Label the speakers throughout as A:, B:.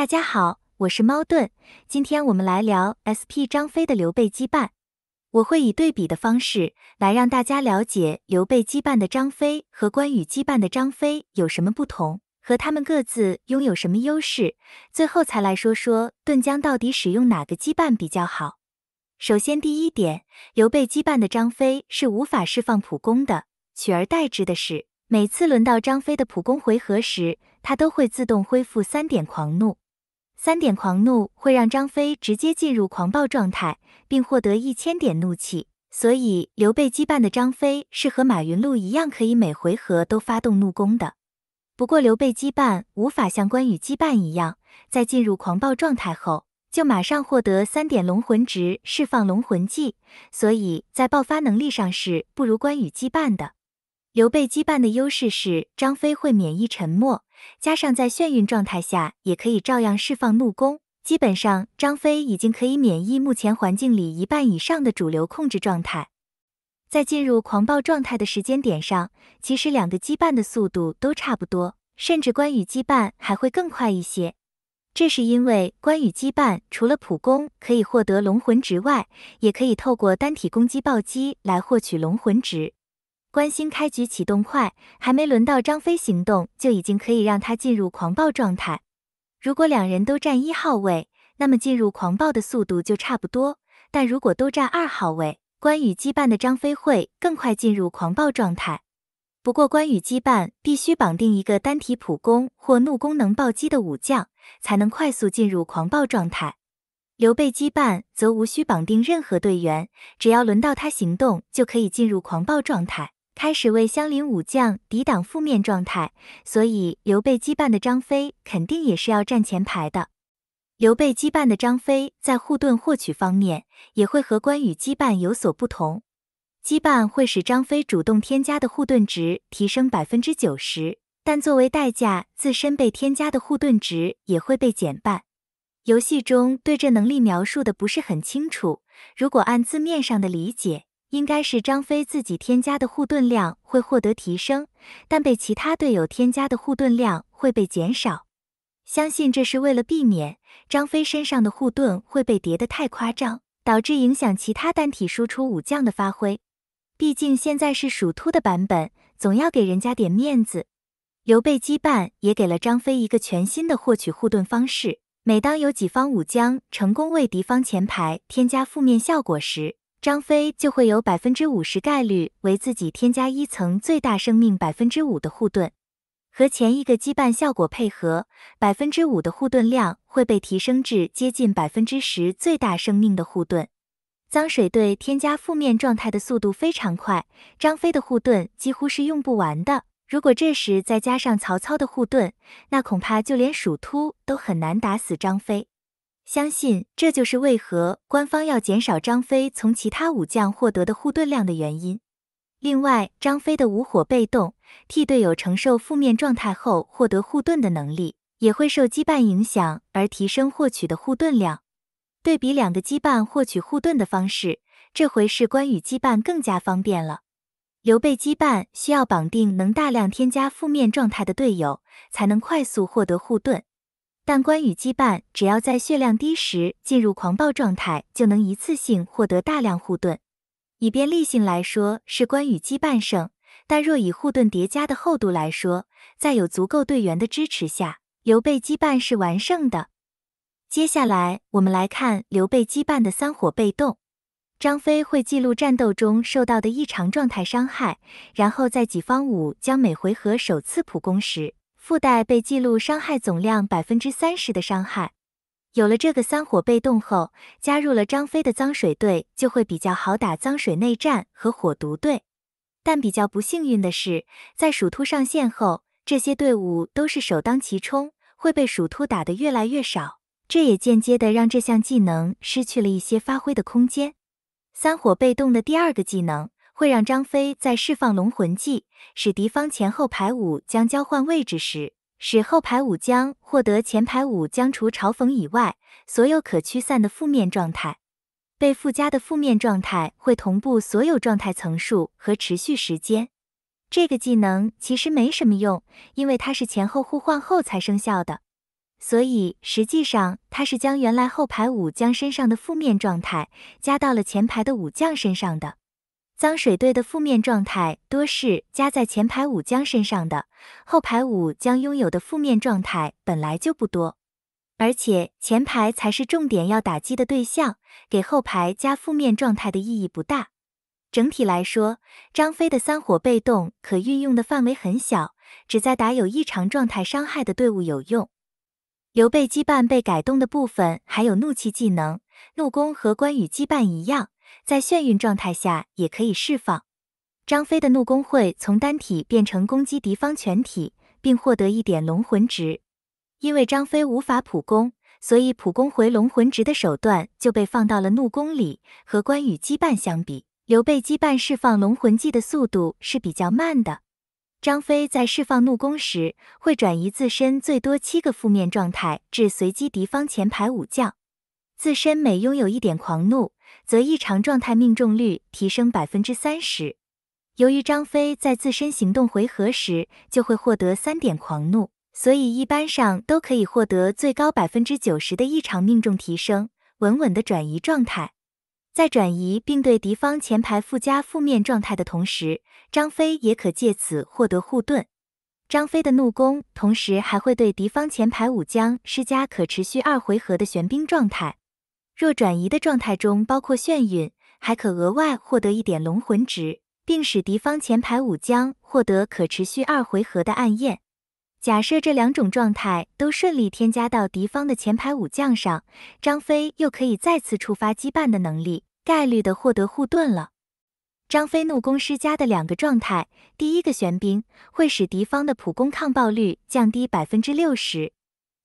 A: 大家好，我是猫盾，今天我们来聊 SP 张飞的刘备羁绊。我会以对比的方式来让大家了解刘备羁绊的张飞和关羽羁绊的张飞有什么不同，和他们各自拥有什么优势。最后才来说说盾将到底使用哪个羁绊比较好。首先第一点，刘备羁绊的张飞是无法释放普攻的，取而代之的是，每次轮到张飞的普攻回合时，他都会自动恢复三点狂怒。三点狂怒会让张飞直接进入狂暴状态，并获得一千点怒气，所以刘备羁绊的张飞是和马云禄一样可以每回合都发动怒攻的。不过刘备羁绊无法像关羽羁绊一样，在进入狂暴状态后就马上获得三点龙魂值释放龙魂技，所以在爆发能力上是不如关羽羁绊的。刘备羁绊的优势是张飞会免疫沉默，加上在眩晕状态下也可以照样释放怒攻，基本上张飞已经可以免疫目前环境里一半以上的主流控制状态。在进入狂暴状态的时间点上，其实两个羁绊的速度都差不多，甚至关羽羁绊还会更快一些。这是因为关羽羁绊除了普攻可以获得龙魂值外，也可以透过单体攻击暴击来获取龙魂值。关兴开局启动快，还没轮到张飞行动，就已经可以让他进入狂暴状态。如果两人都占一号位，那么进入狂暴的速度就差不多；但如果都占二号位，关羽羁绊的张飞会更快进入狂暴状态。不过，关羽羁绊必须绑定一个单体普攻或怒攻能暴击的武将，才能快速进入狂暴状态。刘备羁绊则无需绑定任何队员，只要轮到他行动，就可以进入狂暴状态。开始为相邻武将抵挡负面状态，所以刘备羁绊的张飞肯定也是要站前排的。刘备羁绊的张飞在护盾获取方面也会和关羽羁绊有所不同。羁绊会使张飞主动添加的护盾值提升百分之九十，但作为代价，自身被添加的护盾值也会被减半。游戏中对这能力描述的不是很清楚，如果按字面上的理解。应该是张飞自己添加的护盾量会获得提升，但被其他队友添加的护盾量会被减少。相信这是为了避免张飞身上的护盾会被叠得太夸张，导致影响其他单体输出武将的发挥。毕竟现在是属兔的版本，总要给人家点面子。刘备羁绊也给了张飞一个全新的获取护盾方式：每当有己方武将成功为敌方前排添加负面效果时。张飞就会有百分之五十概率为自己添加一层最大生命百分之五的护盾，和前一个羁绊效果配合，百分之五的护盾量会被提升至接近百分之十最大生命的护盾。脏水队添加负面状态的速度非常快，张飞的护盾几乎是用不完的。如果这时再加上曹操的护盾，那恐怕就连蜀突都很难打死张飞。相信这就是为何官方要减少张飞从其他武将获得的护盾量的原因。另外，张飞的无火被动替队友承受负面状态后获得护盾的能力，也会受羁绊影响而提升获取的护盾量。对比两个羁绊获取护盾的方式，这回是关羽羁绊更加方便了。刘备羁绊需要绑定能大量添加负面状态的队友，才能快速获得护盾。但关羽羁绊只要在血量低时进入狂暴状态，就能一次性获得大量护盾。以便利性来说是关羽羁绊胜，但若以护盾叠加的厚度来说，在有足够队员的支持下，刘备羁绊是完胜的。接下来我们来看刘备羁绊的三火被动：张飞会记录战斗中受到的异常状态伤害，然后在己方五将每回合首次普攻时。附带被记录伤害总量百分之三十的伤害，有了这个三火被动后，加入了张飞的脏水队就会比较好打脏水内战和火毒队。但比较不幸运的是，在鼠突上线后，这些队伍都是首当其冲，会被鼠突打得越来越少，这也间接的让这项技能失去了一些发挥的空间。三火被动的第二个技能。会让张飞在释放龙魂技，使敌方前后排武将交换位置时，使后排武将获得前排武将除嘲讽以外所有可驱散的负面状态。被附加的负面状态会同步所有状态层数和持续时间。这个技能其实没什么用，因为它是前后互换后才生效的，所以实际上它是将原来后排武将身上的负面状态加到了前排的武将身上的。脏水队的负面状态多是加在前排武将身上的，后排武将拥有的负面状态本来就不多，而且前排才是重点要打击的对象，给后排加负面状态的意义不大。整体来说，张飞的三火被动可运用的范围很小，只在打有异常状态伤害的队伍有用。刘备羁绊被改动的部分还有怒气技能，怒攻和关羽羁绊一样。在眩晕状态下也可以释放，张飞的怒攻会从单体变成攻击敌方全体，并获得一点龙魂值。因为张飞无法普攻，所以普攻回龙魂值的手段就被放到了怒攻里。和关羽羁绊相比，刘备羁绊释放龙魂技的速度是比较慢的。张飞在释放怒攻时，会转移自身最多七个负面状态至随机敌方前排武将，自身每拥有一点狂怒。则异常状态命中率提升百分之三十。由于张飞在自身行动回合时就会获得三点狂怒，所以一般上都可以获得最高百分之九十的异常命中提升，稳稳的转移状态，在转移并对敌方前排附加负面状态的同时，张飞也可借此获得护盾。张飞的怒攻同时还会对敌方前排武将施加可持续二回合的玄冰状态。若转移的状态中包括眩晕，还可额外获得一点龙魂值，并使敌方前排武将获得可持续二回合的暗夜。假设这两种状态都顺利添加到敌方的前排武将上，张飞又可以再次触发羁绊的能力，概率的获得护盾了。张飞怒攻施加的两个状态，第一个玄冰会使敌方的普攻抗暴率降低百分之六十，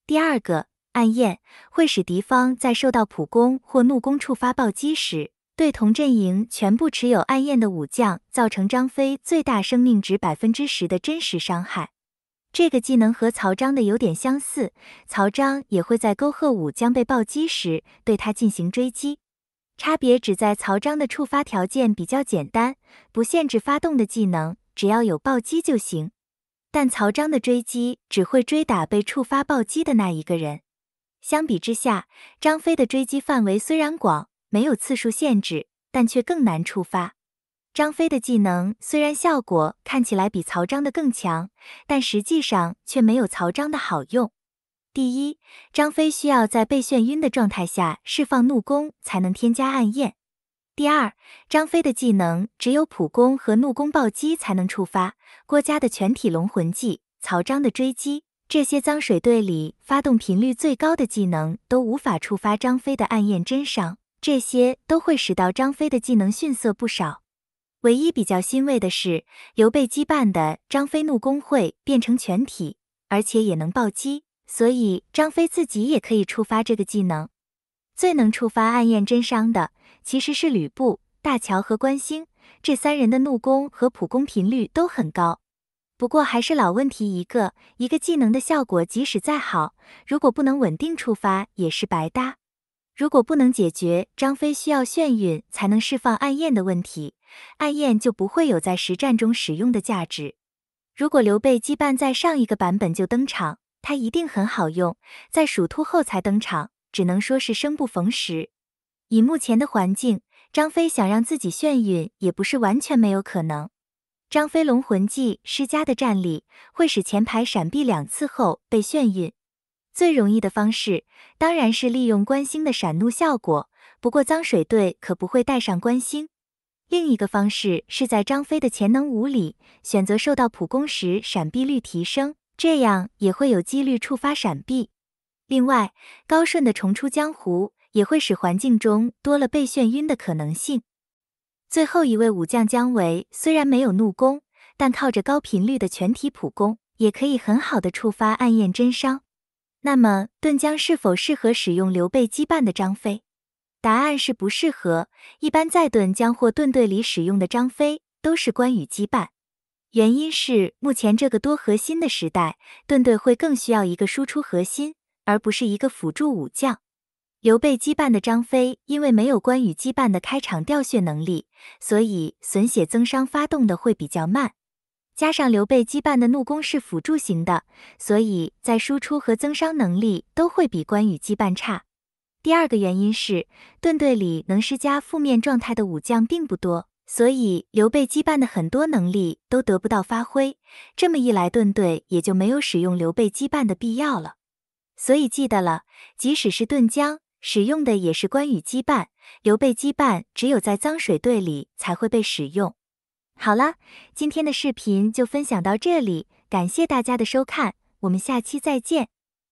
A: 第二个。暗焰，会使敌方在受到普攻或怒攻触发暴击时，对同阵营全部持有暗焰的武将造成张飞最大生命值百分之十的真实伤害。这个技能和曹彰的有点相似，曹彰也会在沟壑武将被暴击时对他进行追击，差别只在曹彰的触发条件比较简单，不限制发动的技能，只要有暴击就行。但曹彰的追击只会追打被触发暴击的那一个人。相比之下，张飞的追击范围虽然广，没有次数限制，但却更难触发。张飞的技能虽然效果看起来比曹彰的更强，但实际上却没有曹彰的好用。第一，张飞需要在被眩晕的状态下释放怒攻才能添加暗焰。第二，张飞的技能只有普攻和怒攻暴击才能触发郭嘉的全体龙魂技，曹彰的追击。这些脏水队里发动频率最高的技能都无法触发张飞的暗焰真伤，这些都会使到张飞的技能逊色不少。唯一比较欣慰的是，刘备羁绊的张飞怒攻会变成全体，而且也能暴击，所以张飞自己也可以触发这个技能。最能触发暗焰真伤的其实是吕布、大乔和关兴这三人的怒攻和普攻频率都很高。不过还是老问题一个一个技能的效果即使再好，如果不能稳定触发也是白搭。如果不能解决张飞需要眩晕才能释放暗焰的问题，暗焰就不会有在实战中使用的价值。如果刘备羁绊在上一个版本就登场，他一定很好用。在蜀突后才登场，只能说是生不逢时。以目前的环境，张飞想让自己眩晕也不是完全没有可能。张飞龙魂技施加的战力会使前排闪避两次后被眩晕。最容易的方式当然是利用关星的闪怒效果，不过脏水队可不会带上关星。另一个方式是在张飞的潜能五里选择受到普攻时闪避率提升，这样也会有几率触发闪避。另外，高顺的重出江湖也会使环境中多了被眩晕的可能性。最后一位武将姜维虽然没有怒攻，但靠着高频率的全体普攻，也可以很好的触发暗夜真伤。那么盾将是否适合使用刘备羁绊的张飞？答案是不适合。一般在盾将或盾队里使用的张飞都是关羽羁绊，原因是目前这个多核心的时代，盾队会更需要一个输出核心，而不是一个辅助武将。刘备羁绊的张飞，因为没有关羽羁绊的开场掉血能力，所以损血增伤发动的会比较慢。加上刘备羁绊的怒攻是辅助型的，所以在输出和增伤能力都会比关羽羁绊差。第二个原因是，盾队里能施加负面状态的武将并不多，所以刘备羁绊的很多能力都得不到发挥。这么一来，盾队也就没有使用刘备羁绊的必要了。所以记得了，即使是盾将。使用的也是关羽羁绊，刘备羁绊只有在脏水队里才会被使用。好了，今天的视频就分享到这里，感谢大家的收看，我们下期再见。